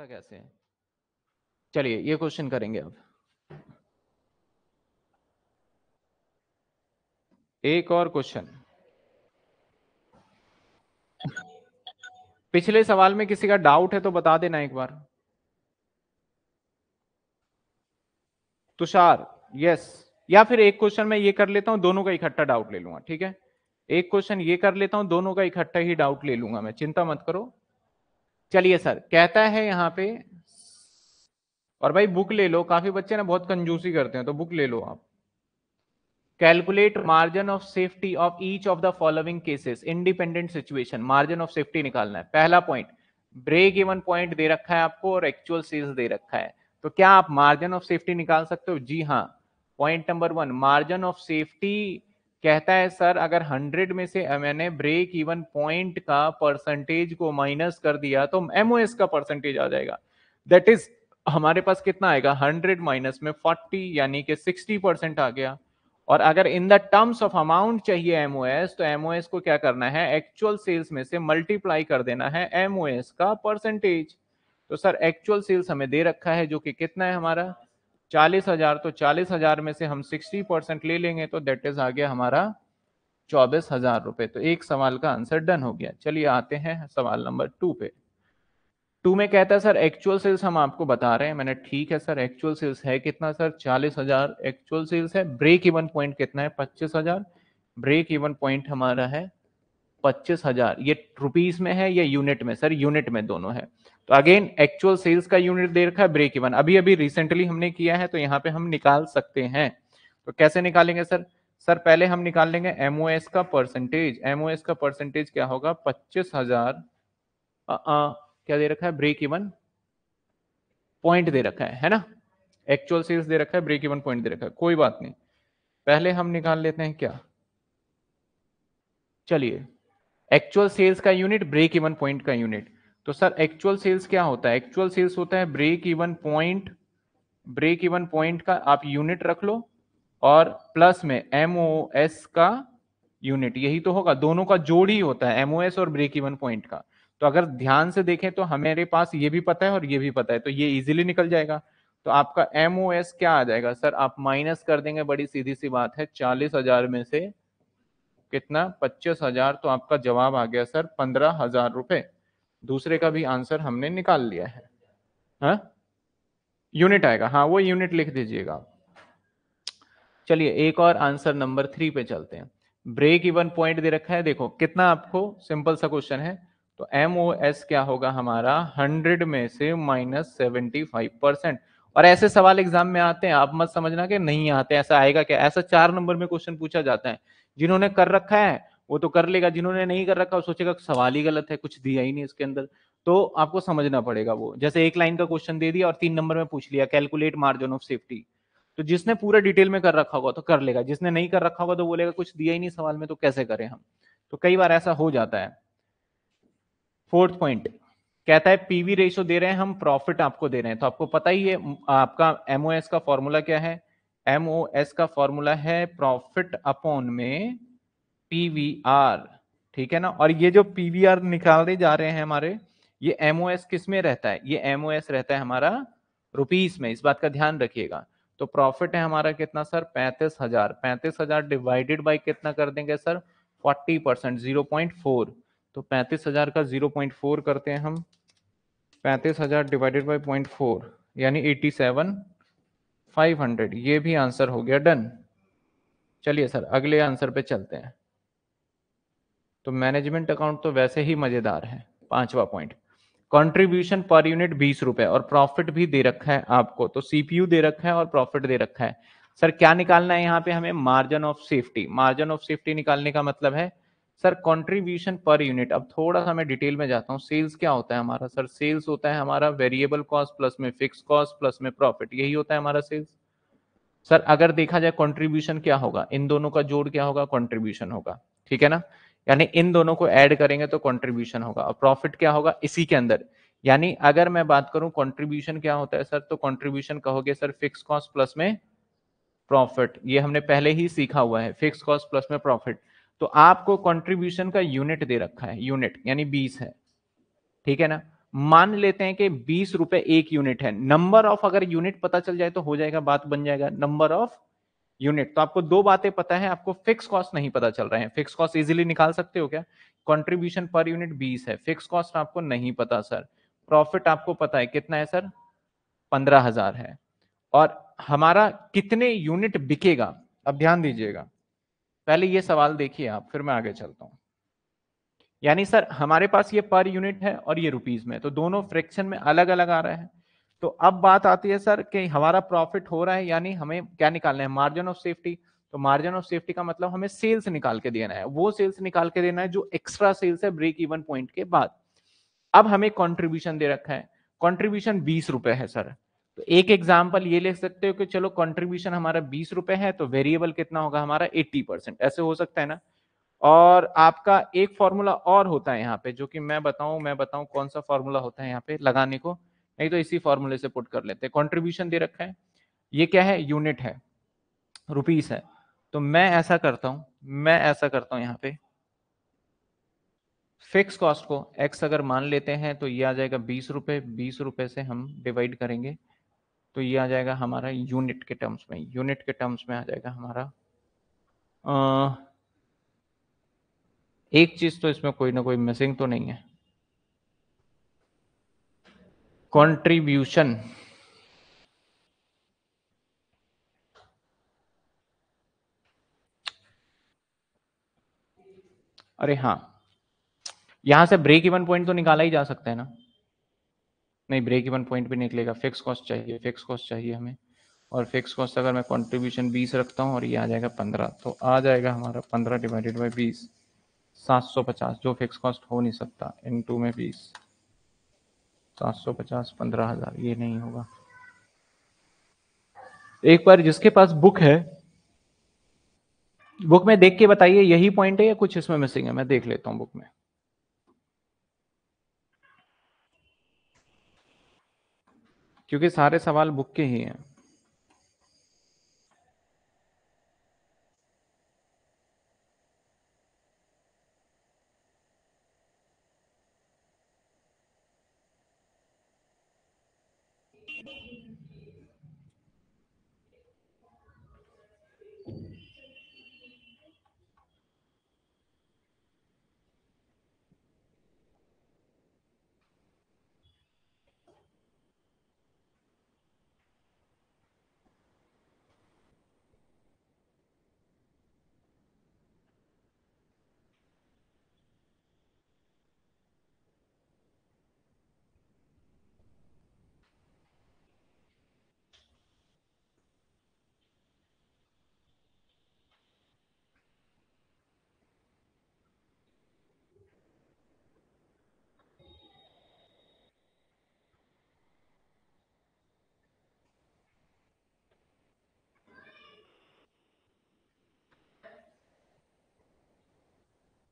सकता कैसे है चलिए ये क्वेश्चन करेंगे अब एक और क्वेश्चन पिछले सवाल में किसी का डाउट है तो बता देना एक बार तुषार यस या फिर एक क्वेश्चन मैं ये कर लेता हूं दोनों का इकट्ठा डाउट ले लूंगा ठीक है एक क्वेश्चन ये कर लेता हूं दोनों का इकट्ठा ही डाउट ले लूंगा मैं चिंता मत करो चलिए सर कहता है यहाँ पे और भाई बुक ले लो काफी बच्चे ना बहुत कंजूसी करते हैं तो बुक ले लो आप calculate margin of safety of each of the following cases independent situation margin of safety निकालना है पहला पॉइंट ब्रेक इवन पॉइंट दे रखा है आपको और एक्चुअल सेल्स दे रखा है तो क्या आप मार्जिन ऑफ सेफ्टी निकाल सकते हो जी हाँ point number one margin of safety कहता है सर अगर 100 में से मैंने ब्रेक इवन पॉइंट का परसेंटेज को माइनस कर दिया तो एमओएस का परसेंटेज आ जाएगा दैट इज हमारे पास कितना आएगा 100 माइनस में 40 यानी कि 60 परसेंट आ गया और अगर in the terms of amount चाहिए एमओएस तो एमओएस को क्या करना है एक्चुअल सेल्स में से मल्टीप्लाई कर देना है एमओएस का परसेंटेज तो सर एक्चुअल सेल्स हमें दे रखा है जो कि कितना है हमारा चालीस हजार तो चालीस हजार में से हम सिक्सटी परसेंट ले लेंगे तो देट इज आ गया हमारा चौबीस हजार रुपए तो एक सवाल का आंसर डन हो गया चलिए आते हैं सवाल नंबर टू पे टू में कहता है सर एक्चुअल सेल्स हम आपको बता रहे हैं मैंने ठीक है सर एक्चुअल सेल्स है कितना सर चालीस हजार एक्चुअल सेल्स है ब्रेक इवन पॉइंट कितना है पच्चीस हजार ब्रेक इवन पॉइंट हमारा है पच्चीस हजार ये रुपीज में है या यूनिट में सर यूनिट में दोनों है तो अगेन एक्चुअल सेल्स का यूनिट दे रखा है ब्रेक इवन अभी अभी रिसेंटली हमने किया है तो यहाँ पे हम निकाल सकते हैं तो कैसे निकालेंगे सर सर पहले हम निकाल लेंगे एम का परसेंटेज एम का परसेंटेज क्या होगा पच्चीस हजार क्या दे रखा है ब्रेक इवन पॉइंट दे रखा है है ना एक्चुअल सेल्स दे रखा है ब्रेक इवन पॉइंट दे रखा है कोई बात नहीं पहले हम निकाल लेते हैं क्या चलिए एक्चुअल सेल्स का यूनिट ब्रेक इवन पॉइंट का यूनिट तो सर एक्चुअल सेल्स क्या होता है एक्चुअल सेल्स होता है break even point break even point का आप यूनिट रख लो और प्लस में एम का यूनिट यही तो होगा दोनों का जोड़ ही होता है एम और ब्रेक इवन पॉइंट का तो अगर ध्यान से देखें तो हमारे पास ये भी पता है और ये भी पता है तो ये इजिली निकल जाएगा तो आपका एम क्या आ जाएगा सर आप माइनस कर देंगे बड़ी सीधी सी बात है चालीस हजार में से कितना पच्चीस हजार तो आपका जवाब आ गया सर पंद्रह हजार रुपये दूसरे का भी आंसर हमने निकाल लिया है हा? यूनिट आएगा हाँ वो यूनिट लिख दीजिएगा चलिए एक और आंसर नंबर थ्री पे चलते हैं ब्रेक इवन पॉइंट दे रखा है देखो कितना आपको सिंपल सा क्वेश्चन है तो एम ओ एस क्या होगा हमारा हंड्रेड में से माइनस सेवेंटी फाइव परसेंट और ऐसे सवाल एग्जाम में आते हैं आप मत समझना कि नहीं आते ऐसा आएगा क्या ऐसा चार नंबर में क्वेश्चन पूछा जाता है जिन्होंने कर रखा है वो तो कर लेगा जिन्होंने नहीं कर रखा वो सोचेगा सवाल ही गलत है कुछ दिया ही नहीं इसके अंदर तो आपको समझना पड़ेगा वो जैसे एक लाइन का क्वेश्चन दे दिया और तीन नंबर में पूछ लिया कैलकुलेट मार्जिन ऑफ सेफ्टी तो जिसने पूरा डिटेल में कर रखा होगा तो कर लेगा जिसने नहीं कर रखा होगा तो बोलेगा कुछ दिया ही नहीं सवाल में तो कैसे करें हम तो कई बार ऐसा हो जाता है फोर्थ पॉइंट कहता है पीवी रेशो दे रहे हैं हम प्रॉफिट आपको दे रहे हैं तो आपको पता ही है आपका एमओएस का फॉर्मूला क्या है एम ओ एस का फॉर्मूला है प्रॉफिट अपॉन में पीवीआर ठीक है ना और ये जो पीवीआर निकाले जा रहे हैं हमारे ये एमओएस किस में रहता है ये एमओएस रहता है हमारा रुपीस में इस बात का ध्यान रखिएगा तो प्रॉफिट है हमारा कितना सर पैंतीस हजार पैंतीस हजार डिवाइडेड बाई कितना कर देंगे sir forty percent zero point four तो पैंतीस हजार का जीरो पॉइंट फोर करते हैं हम पैंतीस हजार डिवाइडेड बाई पॉइंट फोर यानी एटी सेवन 500 ये भी आंसर हो गया डन चलिए सर अगले आंसर पे चलते हैं तो मैनेजमेंट अकाउंट तो वैसे ही मजेदार है पांचवा पॉइंट कंट्रीब्यूशन पर यूनिट बीस रुपए और प्रॉफिट भी दे रखा है आपको तो सीपीयू दे रखा है और प्रॉफिट दे रखा है सर क्या निकालना है यहाँ पे हमें margin of safety margin of safety निकालने का मतलब है सर कंट्रीब्यूशन पर यूनिट अब थोड़ा सा मैं डिटेल में जाता हूँ सेल्स क्या होता है हमारा सर सेल्स होता है हमारा वेरिएबल कॉस्ट प्लस में फिक्स कॉस्ट प्लस में प्रॉफिट यही होता है हमारा सेल्स सर अगर देखा जाए कंट्रीब्यूशन क्या होगा इन दोनों का जोड़ क्या होगा कंट्रीब्यूशन होगा ठीक है ना यानी इन दोनों को ऐड करेंगे तो कंट्रीब्यूशन होगा और प्रॉफिट क्या होगा इसी के अंदर यानी अगर मैं बात करूं कंट्रीब्यूशन क्या होता है सर तो कंट्रीब्यूशन कहोगे सर फिक्स कॉस्ट प्लस में प्रॉफिट ये हमने पहले ही सीखा हुआ है फिक्स कॉस्ट प्लस में प्रॉफिट तो आपको कंट्रीब्यूशन का यूनिट दे रखा है यूनिट यानी बीस है ठीक है ना मान लेते हैं कि बीस रुपए एक यूनिट है नंबर ऑफ अगर यूनिट पता चल जाए तो हो जाएगा बात बन जाएगा नंबर ऑफ यूनिट तो आपको दो बातें पता है आपको फिक्स कॉस्ट नहीं पता चल रहे हैं फिक्स कॉस्ट इजिली निकाल सकते हो क्या कॉन्ट्रीब्यूशन पर यूनिट बीस है फिक्स कॉस्ट आपको नहीं पता सर प्रॉफिट आपको पता है कितना है सर पंद्रह हजार है और हमारा कितने यूनिट बिकेगा अब ध्यान दीजिएगा पहले ये सवाल देखिए आप फिर मैं आगे चलता हूं यानी सर हमारे पास ये पर यूनिट है और ये रुपीज में तो दोनों फ्रैक्शन में अलग अलग आ रहे हैं तो अब बात आती है सर कि हमारा प्रॉफिट हो रहा है यानी हमें क्या निकालना है मार्जिन ऑफ सेफ्टी तो मार्जिन ऑफ सेफ्टी का मतलब हमें सेल्स निकाल के देना है वो सेल्स निकाल के देना है जो एक्स्ट्रा सेल्स है ब्रेक इवन पॉइंट के बाद अब हमें कॉन्ट्रीब्यूशन दे रखा है कॉन्ट्रीब्यूशन बीस रुपए है सर तो एक एग्जाम्पल ये ले सकते हो कि चलो कंट्रीब्यूशन हमारा बीस रुपए है तो वेरिएबल कितना होगा हमारा एट्टी परसेंट ऐसे हो सकता है ना और आपका एक फॉर्मूला और होता है यहाँ पे जो कि मैं बताऊं मैं बताऊं कौन सा फॉर्मूला होता है यहाँ पे लगाने को नहीं तो इसी फॉर्मूले से पुट कर लेते हैं कॉन्ट्रीब्यूशन दे रखा है ये क्या है यूनिट है रुपीस है तो मैं ऐसा करता हूं मैं ऐसा करता हूं यहाँ पे फिक्स कॉस्ट को एक्स अगर मान लेते हैं तो ये आ जाएगा बीस रुपए बीस रुपए से हम डिवाइड करेंगे तो ये आ जाएगा हमारा यूनिट के टर्म्स में यूनिट के टर्म्स में आ जाएगा हमारा आ, एक चीज तो इसमें कोई ना कोई मिसिंग तो नहीं है कंट्रीब्यूशन अरे हाँ यहां से ब्रेक इवन पॉइंट तो निकाला ही जा सकता है ना नहीं ब्रेक इवन पॉइंट भी निकलेगा फिक्स कॉस्ट चाहिए फिक्स कॉस्ट चाहिए हमें और फिक्स कॉस्ट अगर मैं कंट्रीब्यूशन बीस रखता हूँ और ये आ जाएगा पंद्रह तो आ जाएगा हमारा पंद्रह डिवाइडेड बाई बीस सात सौ पचास जो फिक्स कॉस्ट हो नहीं सकता इन टू में बीस सात सौ पचास पंद्रह हज़ार ये नहीं होगा एक बार जिसके पास बुक है बुक में देख के बताइए यही पॉइंट है या कुछ इसमें मिसिंग है मैं देख लेता हूँ बुक में क्योंकि सारे सवाल बुक के ही हैं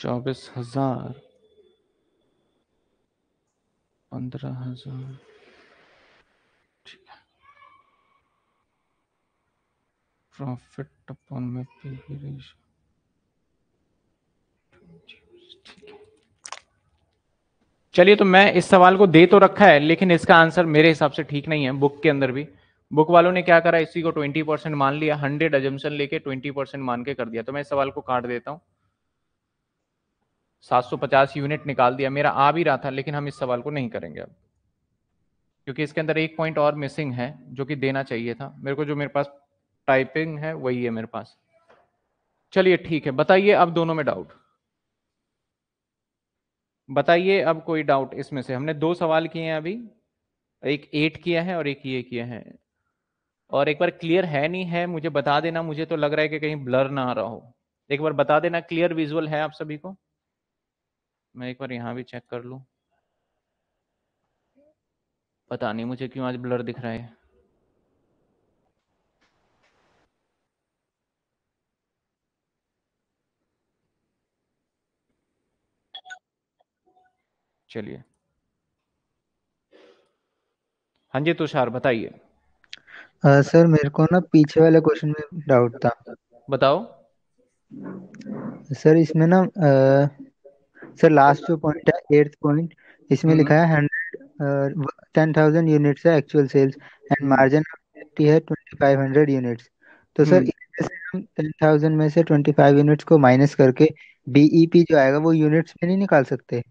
चौबीस हजार पंद्रह हजार प्रॉफिट अपॉन में चलिए तो मैं इस सवाल को दे तो रखा है लेकिन इसका आंसर मेरे हिसाब से ठीक नहीं है बुक के अंदर भी बुक वालों ने क्या करा इसी को 20 परसेंट मान लिया 100 एजम्पन लेके 20 परसेंट मान के कर दिया तो मैं इस सवाल को काट देता हूँ 750 यूनिट निकाल दिया मेरा आ भी रहा था लेकिन हम इस सवाल को नहीं करेंगे अब क्योंकि इसके अंदर एक पॉइंट और मिसिंग है जो कि देना चाहिए था मेरे को जो मेरे पास टाइपिंग है वही है मेरे पास चलिए ठीक है बताइए अब दोनों में डाउट बताइए अब कोई डाउट इसमें से हमने दो सवाल किए हैं अभी एक एट किया है और एक ये किया है और एक बार क्लियर है नहीं है मुझे बता देना मुझे तो लग रहा है कि कहीं ब्लर ना आ रहा हो एक बार बता देना क्लियर विजुअल है आप सभी को मैं एक बार यहाँ भी चेक कर लूँ पता नहीं मुझे क्यों आज ब्लर दिख रहा है चलिए हाँ जी तुषार बताइए सर मेरे को ना पीछे वाले क्वेश्चन में डाउट था बताओ सर इसमें ना आ, सर लास्ट जो पॉइंट है एट्थ पॉइंट इसमें हम्म। लिखा है हंड्रेड टेन थाउजेंड यूनिट्स है एक्चुअल सेल्स एंड मार्जिन है ट्वेंटी फाइव हंड्रेड यूनिट्स तो सर हम्म। हम टेन थाउजेंड में से ट्वेंटी फाइव यूनिट्स को माइनस करके बीईपी e जो आएगा वो यूनिट्स में नहीं निकाल सकते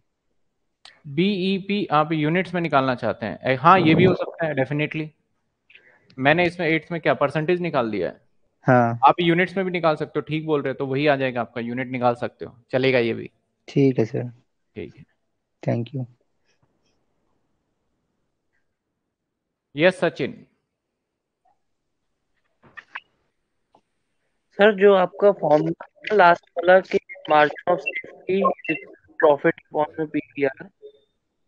बीईपी e आप यूनिट्स में निकालना चाहते हैं हाँ ये भी हो हम्म। सकता है डेफिनेटली मैंने इसमें एट्थ में क्या परसेंटेज निकाल दिया है हाँ आप यूनिट्स में भी निकाल सकते हो ठीक बोल रहे हो तो वही आ जाएगा आपका यूनिट निकाल सकते हो चलेगा ये भी ठीक है सर ठीक है thank you yes Sachin sir जो आपका फॉर्म लास्ट वाला कि margin of safety profit on PVR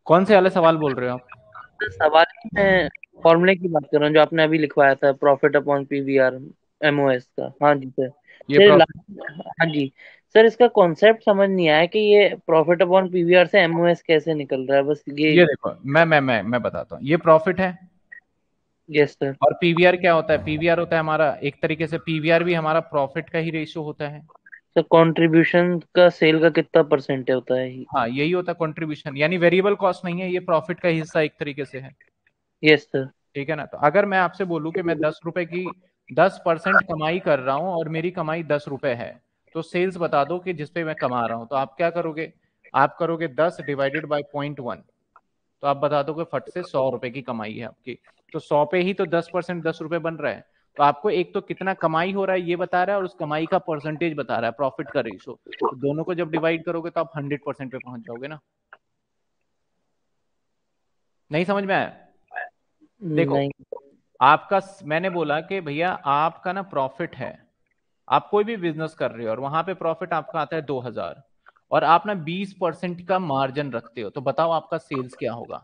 कौन से वाले सवाल बोल रहे हो आप सवाल में फॉर्मूले की बात कर रहा हूँ जो आपने अभी लिखवाया था प्रॉफिट अपॉन पीवीआर एमओएस का हाँ जी सर ये हाँ जी सर इसका कॉन्सेप्ट समझ नहीं आया कि ये प्रॉफिट अपॉन पीवीआर से एमओएस कैसे निकल रहा है बस ये ये देखो मैं मैं मैं मैं बताता हूँ ये प्रॉफिट है यस सर और पीवीआर क्या होता है पीवीआर होता है हमारा एक तरीके से पीवीआर भी हमारा प्रॉफिट का ही रेशियो होता है सर कंट्रीब्यूशन का सेल का कितना परसेंट होता है हाँ यही होता है कॉन्ट्रीब्यूशन यानी वेरिएबल कॉस्ट नहीं है ये प्रॉफिट का हिस्सा एक तरीके से है यस सर ठीक है ना तो अगर मैं आपसे बोलूँ की मैं दस रुपए की दस परसेंट कमाई कर रहा हूँ और मेरी कमाई दस रुपए है तो सेल्स बता दो कि जिसपे मैं कमा रहा हूं तो आप क्या करोगे आप करोगे दस डिवाइडेड बाई पॉइंट वन तो आप बता दोगे फट से सौ रुपए की कमाई है आपकी तो सौ पे ही तो दस परसेंट दस रुपए बन रहा है तो आपको एक तो कितना कमाई हो रहा है ये बता रहा है और उस कमाई का परसेंटेज बता रहा है प्रॉफिट का रेशो तो दोनों को जब डिवाइड करोगे तो आप हंड्रेड परसेंट पे पहुंच जाओगे ना नहीं समझ में आया देखो आपका मैंने बोला कि भैया आपका ना प्रॉफिट है आप कोई भी बिजनेस कर रहे हो और वहां पे प्रॉफिट आपका आता है दो हजार और आप ना बीस परसेंट का मार्जिन रखते हो तो बताओ आपका सेल्स क्या होगा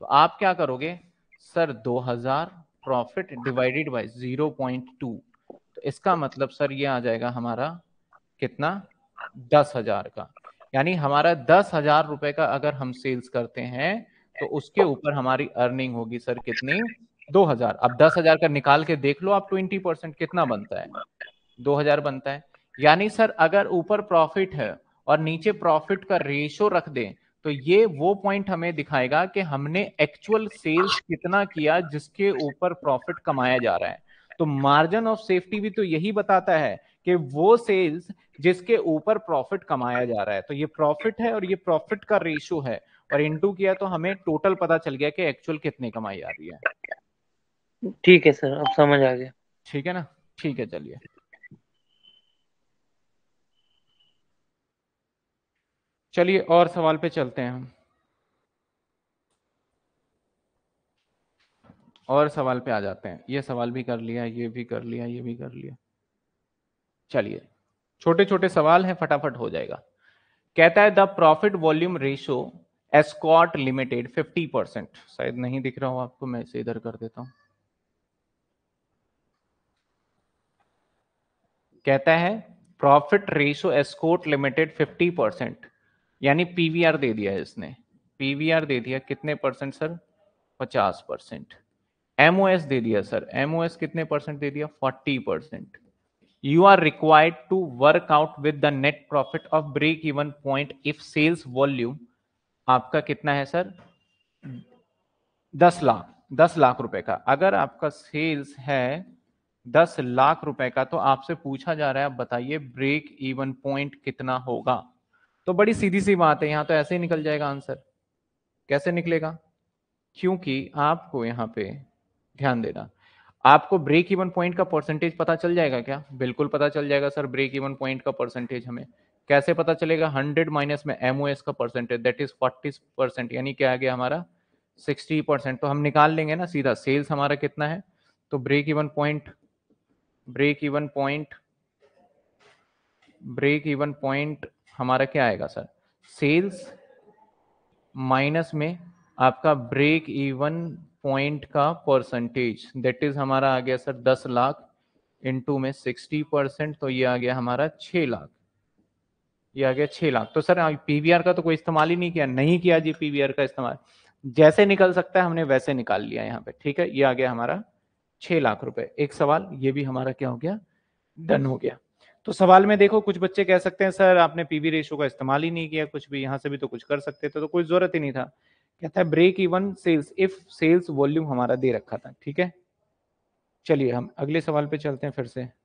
तो आप क्या करोगे सर दो हजार profit divided by zero point two तो इसका मतलब सर ये आ जाएगा हमारा कितना दस हजार का यानी हमारा दस हजार रुपए का अगर हम सेल्स करते हैं तो उसके ऊपर हमारी अर्निंग होगी सर कितनी दो हजार अब दस हजार का निकाल के देख लो आप ट्वेंटी परसेंट कितना बनता है 2000 बनता है यानी सर अगर ऊपर प्रॉफिट है और नीचे प्रॉफिट का रेशो रख दे तो ये वो पॉइंट हमें दिखाएगा कि हमने एक्चुअल सेल्स कितना किया जिसके ऊपर प्रॉफिट कमाया जा रहा है तो मार्जिन ऑफ सेफ्टी भी तो यही बताता है कि वो सेल्स जिसके ऊपर प्रॉफिट कमाया जा रहा है तो ये प्रॉफिट है और ये प्रॉफिट का रेशो है और इनटू किया तो हमें टोटल पता चल गया कि एक्चुअल कितनी कमाई आ रही है ठीक है सर अब समझ आ गया ठीक है ना ठीक है चलिए चलिए और सवाल पे चलते हैं हम और सवाल पे आ जाते हैं ये सवाल भी कर लिया ये भी कर लिया ये भी कर लिया चलिए छोटे छोटे सवाल हैं फटाफट हो जाएगा कहता है the profit volume ratio Escort Limited 50 percent शायद नहीं दिख रहा हो आपको मैं इसे इधर कर देता हूं कहता है profit ratio Escort Limited 50 percent यानी पीवीआर दे दिया है इसने पीवीआर दे दिया कितने परसेंट सर 50 परसेंट एमओएस दे दिया सर एमओएस कितने परसेंट दे दिया 40 percent you are required to work out with the net profit of break even point if sales volume आपका कितना है सर दस लाख दस लाख रुपए का अगर आपका सेल्स है दस लाख रुपए का तो आपसे पूछा जा रहा है आप बताइए ब्रेक इवन पॉइंट कितना होगा तो बड़ी सीधी सी बात है यहां तो ऐसे ही निकल जाएगा आंसर कैसे निकलेगा क्योंकि आपको यहां पे ध्यान देना आपको ब्रेक इवन पॉइंट का परसेंटेज पता चल जाएगा क्या बिल्कुल पता चल जाएगा सर ब्रेक इवन पॉइंट का परसेंटेज हमें कैसे पता चलेगा हंड्रेड माइनस में एम का percentage that is forty percent यानी क्या आ गया हमारा सिक्सटी परसेंट तो हम निकाल लेंगे ना सीधा सेल्स हमारा कितना है तो break even point break even point break even point हमारा क्या आएगा सर सेल्स माइनस में आपका ब्रेक इवन पॉइंट का परसेंटेज दैट इज हमारा आ गया सर दस लाख टू में सिक्सटी परसेंट तो ये आ गया हमारा छः लाख ये आ गया छः लाख तो सर पीवीआर हाँ, का तो कोई इस्तेमाल ही नहीं किया नहीं किया जी पीवीआर का इस्तेमाल जैसे निकल सकता है हमने वैसे निकाल लिया यहाँ पे ठीक है ये आ गया हमारा छह लाख रुपए एक सवाल ये भी हमारा क्या हो गया डन हो गया तो सवाल में देखो कुछ बच्चे कह सकते हैं सर आपने पीवी रेशो का इस्तेमाल ही नहीं किया कुछ भी यहाँ से भी तो कुछ कर सकते थे तो कोई जरूरत ही नहीं था कहता है break even sales if sales volume हमारा दे रखा था ठीक है चलिए हम अगले सवाल पे चलते हैं फिर से